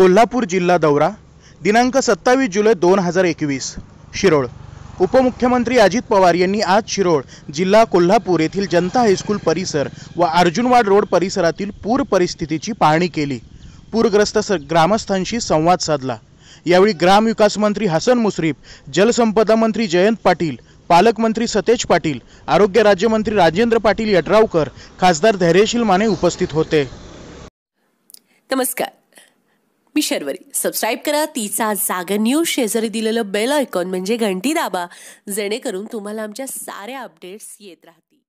कोल्हापूर जिल्हा दौरा दिनांक सत्तावीस जुलै दोन हजार एकवीस शिरोळ उपमुख्यमंत्री अजित पवार यांनी आज शिरोळ जिल्हा कोल्हापूर येथील जनता हायस्कूल परिसर व अर्जुनवाड रोड परिसरातील पूर परिस्थितीची पाहणी केली पूरग्रस्त ग्रामस्थांशी संवाद साधला यावेळी ग्रामविकास मंत्री हसन मुश्रीफ जलसंपदा मंत्री जयंत पाटील पालकमंत्री सतेज पाटील आरोग्य राज्यमंत्री राजेंद्र पाटील यड्रावकर खासदार धैर्यशील माने उपस्थित होते नमस्कार मी शर्वरी सबस्क्राईब करा तिचा जागा न्यूज शेजारी दिलेलं बेल ऐकॉन म्हणजे घंटी दाबा जेणेकरून तुम्हाला आमच्या साऱ्या अपडेट्स येत राहतील